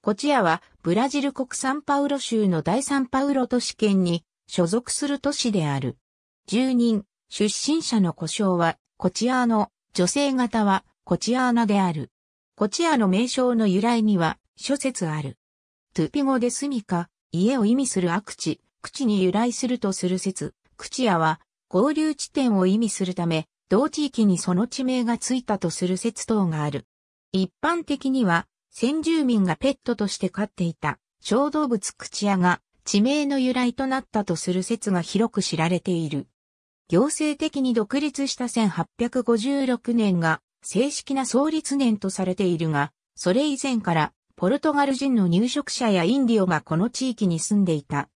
コチアはブラジル国サンパウロ州の第サンパウロ都市圏に所属する都市である。住人、出身者の故障はコチアーノ、女性型はコチアーナである。コチアの名称の由来には諸説ある。トゥピ語で住みか、家を意味する悪地、口に由来するとする説、クチアは合流地点を意味するため、同地域にその地名がついたとする説等がある。一般的には、先住民がペットとして飼っていた小動物口屋が地名の由来となったとする説が広く知られている。行政的に独立した1856年が正式な創立年とされているが、それ以前からポルトガル人の入植者やインディオがこの地域に住んでいた。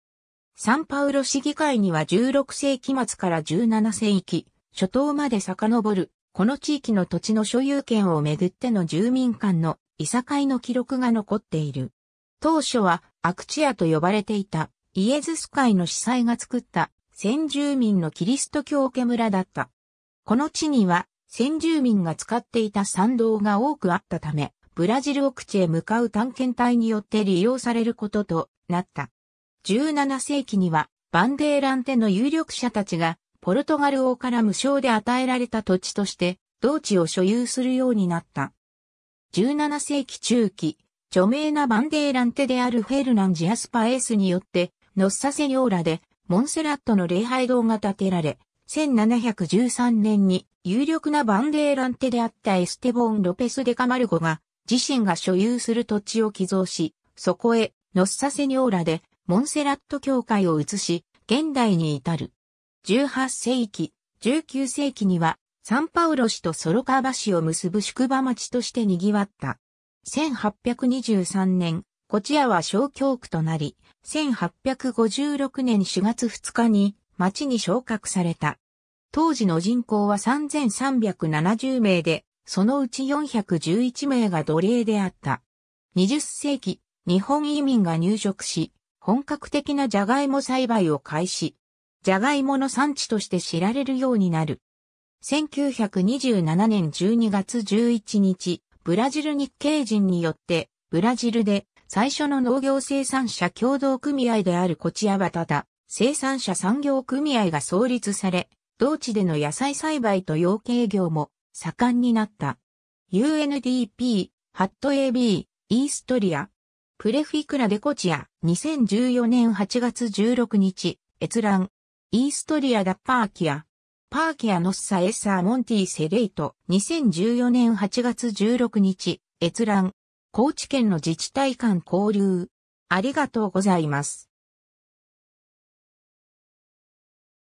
サンパウロ市議会には16世紀末から17世紀初頭まで遡る、この地域の土地の所有権をめぐっての住民間のいさかいの記録が残っている。当初はアクチアと呼ばれていたイエズス会の司祭が作った先住民のキリスト教家村だった。この地には先住民が使っていた参道が多くあったため、ブラジル奥地へ向かう探検隊によって利用されることとなった。17世紀にはバンデーランテの有力者たちがポルトガル王から無償で与えられた土地として、同地を所有するようになった。17世紀中期、著名なバンデーランテであるフェルナン・ジアスパエースによって、ノッサセニョーラで、モンセラットの礼拝堂が建てられ、1713年に有力なバンデーランテであったエステボン・ロペス・デカマルゴが自身が所有する土地を寄贈し、そこへノッサセニョーラでモンセラット教会を移し、現代に至る。18世紀、19世紀にはサンパウロ市とソロカーバ市を結ぶ宿場町として賑わった。1823年、こちらは小教区となり、1856年4月2日に町に昇格された。当時の人口は3370名で、そのうち411名が奴隷であった。20世紀、日本移民が入植し、本格的なジャガイモ栽培を開始。ジャガイモの産地として知られるようになる。1927年12月11日、ブラジル日系人によって、ブラジルで最初の農業生産者協同組合であるコチアバタダ、生産者産業組合が創立され、同地での野菜栽培と養鶏業も盛んになった。UNDP、ハット AB、イーストリア、プレフィクラデコチア、2014年8月16日、閲覧、イーストリアダッパーキア、パーキアノッサエッサーモンティセレイト、2014年8月16日、閲覧、高知県の自治体間交流。ありがとうございます。